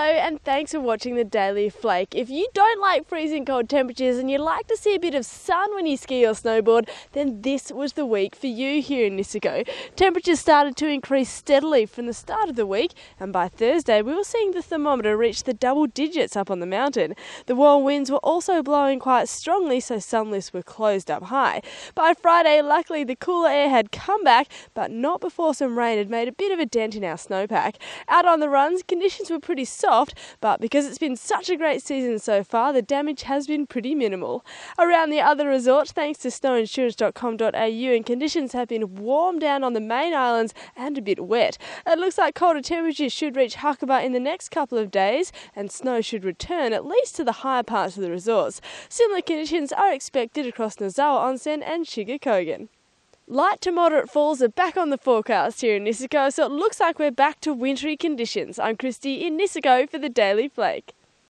Hello, and thanks for watching the Daily Flake. If you don't like freezing cold temperatures and you like to see a bit of sun when you ski or snowboard, then this was the week for you here in Nisiko. Temperatures started to increase steadily from the start of the week, and by Thursday, we were seeing the thermometer reach the double digits up on the mountain. The warm winds were also blowing quite strongly, so sun lifts were closed up high. By Friday, luckily, the cooler air had come back, but not before some rain had made a bit of a dent in our snowpack. Out on the runs, conditions were pretty soft soft, but because it's been such a great season so far, the damage has been pretty minimal. Around the other resort, thanks to snowinsurance.com.au, and conditions have been warm down on the main islands and a bit wet. It looks like colder temperatures should reach Hakuba in the next couple of days, and snow should return at least to the higher parts of the resorts. Similar conditions are expected across Nozawa Onsen and Shigakogan. Light to moderate falls are back on the forecast here in Nisiko, so it looks like we're back to wintry conditions. I'm Christy in Nisiko for the Daily Flake.